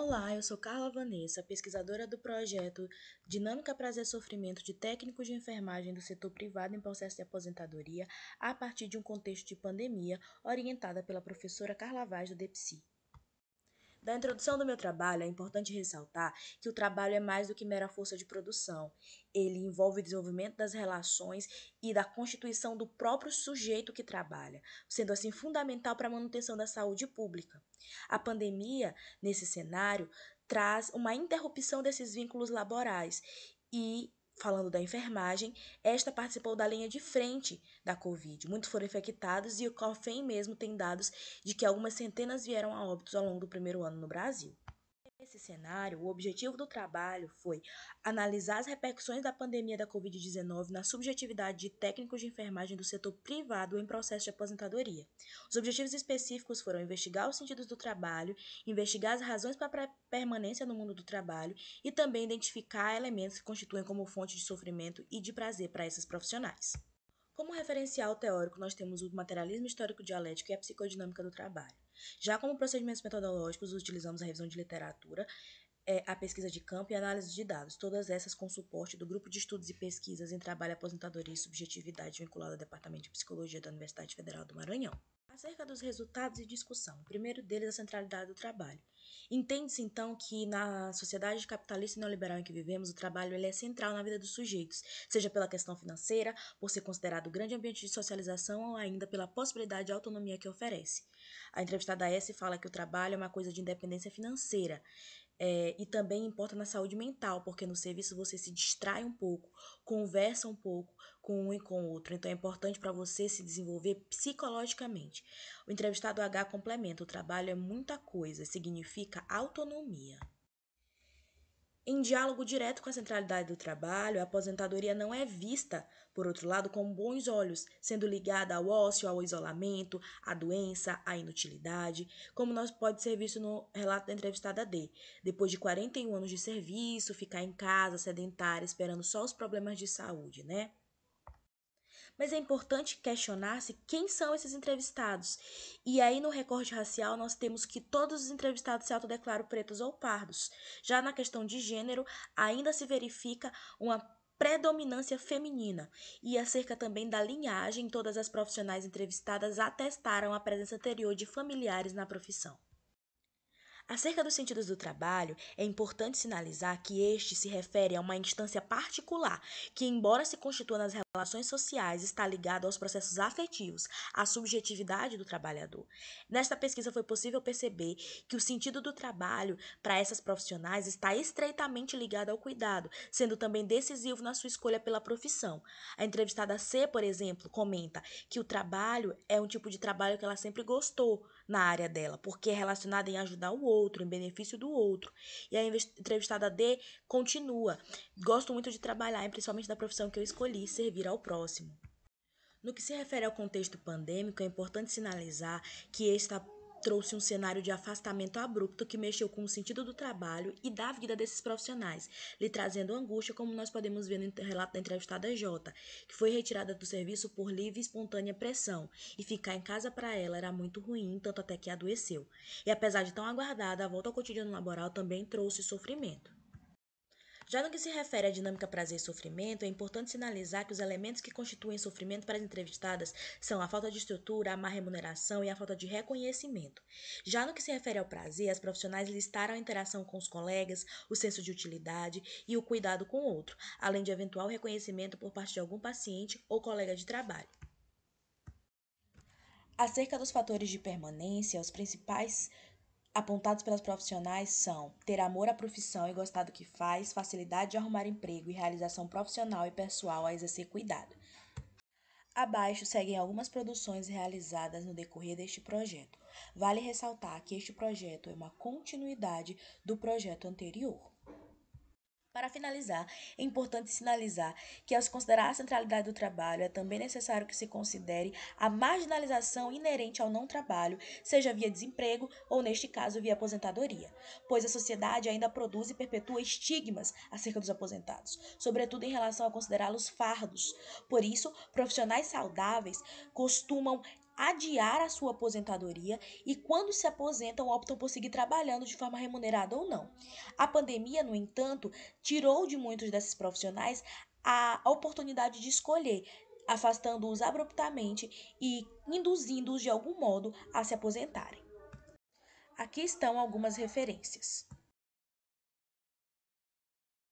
Olá, eu sou Carla Vanessa, pesquisadora do projeto Dinâmica Prazer Sofrimento de Técnicos de Enfermagem do Setor Privado em Processo de Aposentadoria, a partir de um contexto de pandemia, orientada pela professora Carla Vaz do DEPSI. Da introdução do meu trabalho, é importante ressaltar que o trabalho é mais do que mera força de produção. Ele envolve o desenvolvimento das relações e da constituição do próprio sujeito que trabalha, sendo assim fundamental para a manutenção da saúde pública. A pandemia, nesse cenário, traz uma interrupção desses vínculos laborais e Falando da enfermagem, esta participou da linha de frente da Covid. Muitos foram infectados e o COFEM mesmo tem dados de que algumas centenas vieram a óbitos ao longo do primeiro ano no Brasil. Nesse cenário, o objetivo do trabalho foi analisar as repercussões da pandemia da Covid-19 na subjetividade de técnicos de enfermagem do setor privado em processo de aposentadoria. Os objetivos específicos foram investigar os sentidos do trabalho, investigar as razões para a permanência no mundo do trabalho e também identificar elementos que constituem como fonte de sofrimento e de prazer para esses profissionais. Como referencial teórico, nós temos o materialismo histórico-dialético e a psicodinâmica do trabalho. Já como procedimentos metodológicos, utilizamos a revisão de literatura, é, a pesquisa de campo e a análise de dados, todas essas com suporte do Grupo de Estudos e Pesquisas em Trabalho, Aposentadoria e Subjetividade vinculado ao Departamento de Psicologia da Universidade Federal do Maranhão. Acerca dos resultados e discussão, o primeiro deles é a centralidade do trabalho. Entende-se então que na sociedade capitalista e neoliberal em que vivemos, o trabalho ele é central na vida dos sujeitos, seja pela questão financeira, por ser considerado grande ambiente de socialização ou ainda pela possibilidade de autonomia que oferece. A entrevistada S fala que o trabalho é uma coisa de independência financeira, é, e também importa na saúde mental, porque no serviço você se distrai um pouco, conversa um pouco com um e com o outro. Então é importante para você se desenvolver psicologicamente. O entrevistado H complementa: o trabalho é muita coisa, significa autonomia. Em diálogo direto com a centralidade do trabalho, a aposentadoria não é vista, por outro lado, com bons olhos, sendo ligada ao ócio, ao isolamento, à doença, à inutilidade, como nós pode ser visto no relato da entrevistada D. Depois de 41 anos de serviço, ficar em casa, sedentária, esperando só os problemas de saúde, né? mas é importante questionar-se quem são esses entrevistados. E aí, no recorte racial, nós temos que todos os entrevistados se autodeclaram pretos ou pardos. Já na questão de gênero, ainda se verifica uma predominância feminina e acerca também da linhagem, todas as profissionais entrevistadas atestaram a presença anterior de familiares na profissão. Acerca dos sentidos do trabalho, é importante sinalizar que este se refere a uma instância particular que, embora se constitua nas relações sociais está ligado aos processos afetivos, à subjetividade do trabalhador. Nesta pesquisa foi possível perceber que o sentido do trabalho para essas profissionais está estreitamente ligado ao cuidado, sendo também decisivo na sua escolha pela profissão. A entrevistada C, por exemplo, comenta que o trabalho é um tipo de trabalho que ela sempre gostou na área dela, porque é relacionado em ajudar o outro, em benefício do outro. E a entrevistada D continua: "Gosto muito de trabalhar, principalmente da profissão que eu escolhi, servir servir ao próximo. No que se refere ao contexto pandêmico, é importante sinalizar que esta trouxe um cenário de afastamento abrupto que mexeu com o sentido do trabalho e da vida desses profissionais, lhe trazendo angústia, como nós podemos ver no relato da entrevistada Jota, que foi retirada do serviço por livre e espontânea pressão, e ficar em casa para ela era muito ruim, tanto até que adoeceu. E apesar de tão aguardada, a volta ao cotidiano laboral também trouxe sofrimento. Já no que se refere à dinâmica prazer e sofrimento, é importante sinalizar que os elementos que constituem sofrimento para as entrevistadas são a falta de estrutura, a má remuneração e a falta de reconhecimento. Já no que se refere ao prazer, as profissionais listaram a interação com os colegas, o senso de utilidade e o cuidado com o outro, além de eventual reconhecimento por parte de algum paciente ou colega de trabalho. Acerca dos fatores de permanência, os principais apontados pelas profissionais são ter amor à profissão e gostar do que faz, facilidade de arrumar emprego e realização profissional e pessoal a exercer cuidado. Abaixo seguem algumas produções realizadas no decorrer deste projeto. Vale ressaltar que este projeto é uma continuidade do projeto anterior. Para finalizar, é importante sinalizar que, ao se considerar a centralidade do trabalho, é também necessário que se considere a marginalização inerente ao não trabalho, seja via desemprego ou, neste caso, via aposentadoria, pois a sociedade ainda produz e perpetua estigmas acerca dos aposentados, sobretudo em relação a considerá-los fardos. Por isso, profissionais saudáveis costumam adiar a sua aposentadoria e, quando se aposentam, optam por seguir trabalhando de forma remunerada ou não. A pandemia, no entanto, tirou de muitos desses profissionais a oportunidade de escolher, afastando-os abruptamente e induzindo-os de algum modo a se aposentarem. Aqui estão algumas referências.